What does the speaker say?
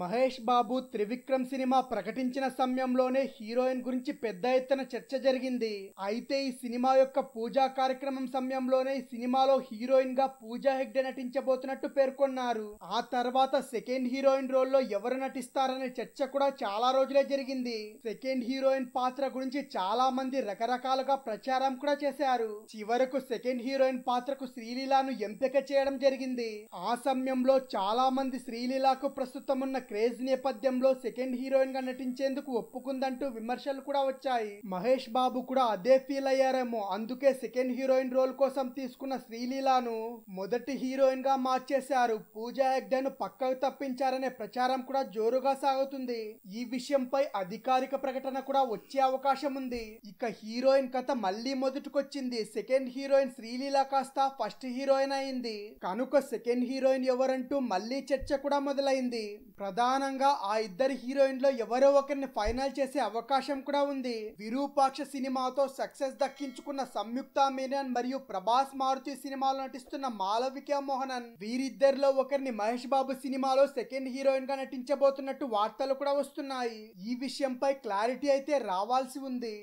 మహేష్ బాబు Trivikram cinema ప్రకటించిన సమయంలోనే heroine గురించి పెద్ద ఎత్తున చర్చ జరిగింది అయితే ఈ సినిమా యొక్క పూజా కార్యక్రమం సమయంలోనే సినిమాలో హీరోయిన్ గా పూజా హెగ్డే నటించబోతున్నట్టు పేర్కొన్నారు ఆ తర్వాత సెకండ్ హీరోయిన్ రోల్ లో ఎవరు నటిస్తారనే చర్చ కూడా చాలా రోజులే జరిగింది సెకండ్ హీరోయిన్ పాత్ర గురించి చాలా మంది రకరకాలుగా ప్రచారం కూడా చేశారు చివరకు సెకండ్ హీరోయిన్ పాత్రకు శ్రీలీలాను ఎంపిక చేయడం జరిగింది ఆ సమయంలో చాలా మంది శ్రీలీలాకు ప్రస్తుతం ఉన్న క్రేజ్ నేపథ్యంలో సెకండ్ హీరోయిన్ గా నటించేందుకు ఒప్పుకుందంటూ విమర్శలు కూడా వచ్చాయి మహేష్ బాబు కూడా అదే ఫీల్ అయ్యారేమో అందుకే సెకండ్ హీరోయిన్ రోల్ కోసం తీసుకున్న శ్రీలీలాను మొదటి హీరోయిన్ గా మార్చేశారు పూజా హెగ్డేను పక్కకు తప్పించారనే ప్రచారం కూడా జోరుగా సాగుతుంది ఈ విషయంపై అధికారిక ప్రకటన కూడా వచ్చే అవకాశం ఉంది ఇక హీరోయిన్ కథ మళ్ళీ మొదటికొచ్చింది సెకండ్ హీరోయిన్ శ్రీలీల కాస్త ఫస్ట్ హీరోయిన్ అయింది కనుక సెకండ్ హీరోయిన్ ఎవరంటూ మళ్ళీ చర్చ కూడా మొదలైంది ప్రధానంగా ఆ ఇద్దరు హీరోయిన్లో ఎవరో ఒకరిని ఫైనల్ చేసే అవకాశం కూడా ఉంది విరూపాక్ష సినిమాతో సక్సెస్ దక్కించుకున్న సంయుక్త మీనన్ మరియు ప్రభాస్ మారుతి సినిమాలో నటిస్తున్న మాలవిక మోహనన్ వీరిద్దరిలో ఒకరిని మహేష్ బాబు సినిమాలో సెకండ్ హీరోయిన్ గా నటించబోతున్నట్టు వార్తలు కూడా వస్తున్నాయి ఈ విషయంపై క్లారిటీ అయితే రావాల్సి ఉంది